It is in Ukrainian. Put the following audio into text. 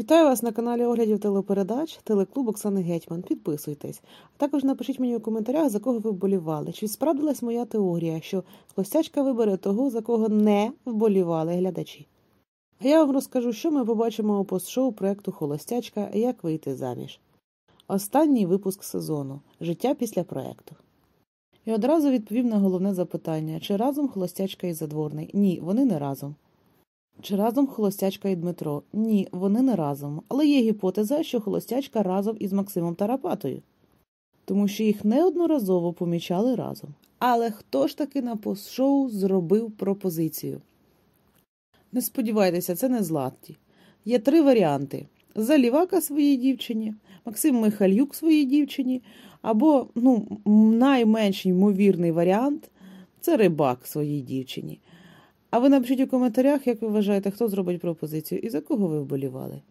Вітаю вас на каналі оглядів телепередач, телеклуб Оксани Гетьман. Підписуйтесь, а також напишіть мені у коментарях, за кого ви вболівали. Чи справдилась моя теорія, що Костячка вибере того, за кого не вболівали глядачі? А я вам розкажу, що ми побачимо у постшоу проєкту Холостячка Як вийти заміж. Останній випуск сезону Життя після проекту. І одразу відповів на головне запитання: чи разом холостячка і задворний? Ні, вони не разом. Чи разом Холостячка і Дмитро? Ні, вони не разом, але є гіпотеза, що Холостячка разом із Максимом Тарапатою, тому що їх неодноразово помічали разом. Але хто ж таки на постшоу зробив пропозицію? Не сподівайтеся, це не златті. Є три варіанти: залівака своїй дівчині, Максим Михалюк своїй дівчині, або ну, найменш ймовірний варіант це рибак своїй дівчині. А ви напишіть у коментарях, як ви вважаєте, хто зробить пропозицію і за кого ви вболівали.